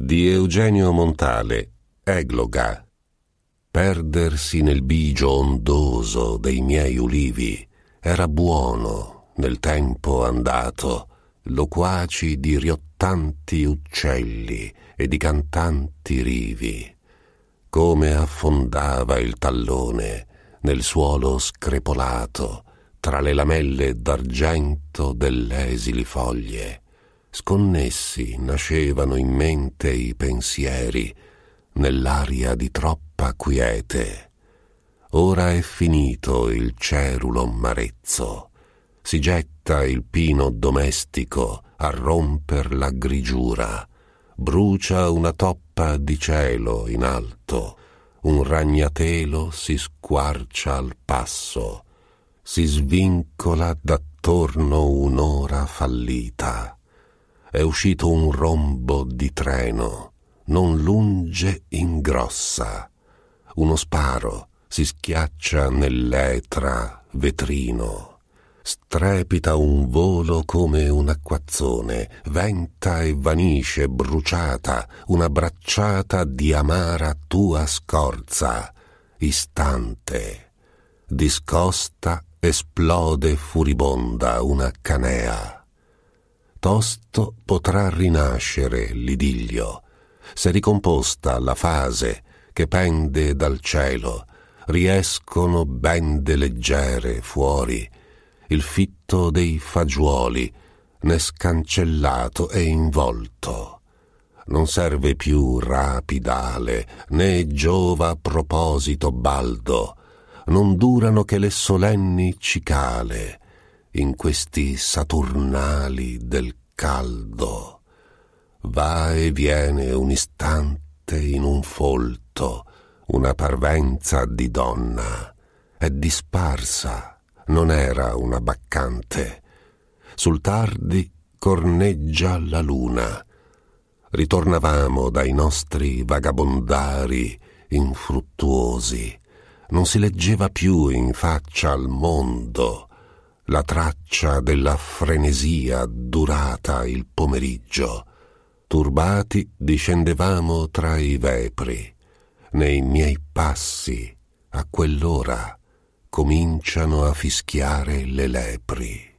di Eugenio Montale, Egloga. Perdersi nel bigio ondoso dei miei ulivi era buono nel tempo andato, loquaci di riottanti uccelli e di cantanti rivi. Come affondava il tallone nel suolo screpolato tra le lamelle d'argento delle esili foglie Sconnessi nascevano in mente i pensieri nell'aria di troppa quiete. Ora è finito il cerulo marezzo. Si getta il pino domestico a romper la grigiura. Brucia una toppa di cielo in alto. Un ragnatelo si squarcia al passo. Si svincola d'attorno un'ora fallita è uscito un rombo di treno, non lunge in grossa. Uno sparo si schiaccia nell'etra vetrino. Strepita un volo come un acquazzone, venta e vanisce bruciata una bracciata di amara tua scorza. Istante. Discosta esplode furibonda una canea tosto potrà rinascere l'idillio, se ricomposta la fase che pende dal cielo, riescono bende leggere fuori, il fitto dei fagiuoli ne scancellato e involto. Non serve più rapidale, né giova proposito baldo, non durano che le solenni cicale, in questi saturnali del caldo. Va e viene un istante in un folto, una parvenza di donna. È disparsa, non era una baccante. Sul tardi corneggia la luna. Ritornavamo dai nostri vagabondari infruttuosi. Non si leggeva più in faccia al mondo la traccia della frenesia durata il pomeriggio. Turbati discendevamo tra i vepri. Nei miei passi, a quell'ora, cominciano a fischiare le lepri.